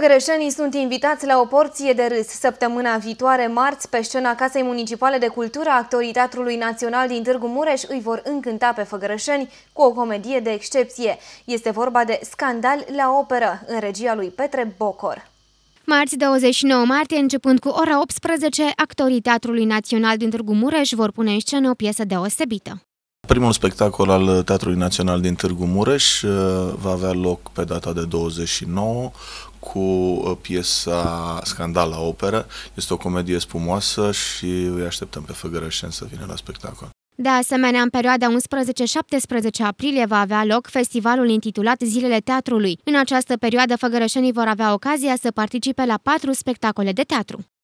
Făgărășenii sunt invitați la o porție de râs. Săptămâna viitoare, marți, pe scena Casei Municipale de Cultură, actorii Teatrului Național din Târgu Mureș îi vor încânta pe făgărășeni cu o comedie de excepție. Este vorba de Scandal la operă, în regia lui Petre Bocor. Marți 29 martie, începând cu ora 18, actorii Teatrului Național din Târgu Mureș vor pune în scenă o piesă deosebită. Primul spectacol al Teatrului Național din Târgu Mureș uh, va avea loc pe data de 29 cu uh, piesa Scandal la operă. Este o comedie spumoasă și îi așteptăm pe Făgărășen să vină la spectacol. De asemenea, în perioada 11-17 aprilie va avea loc festivalul intitulat Zilele Teatrului. În această perioadă, făgărășenii vor avea ocazia să participe la patru spectacole de teatru.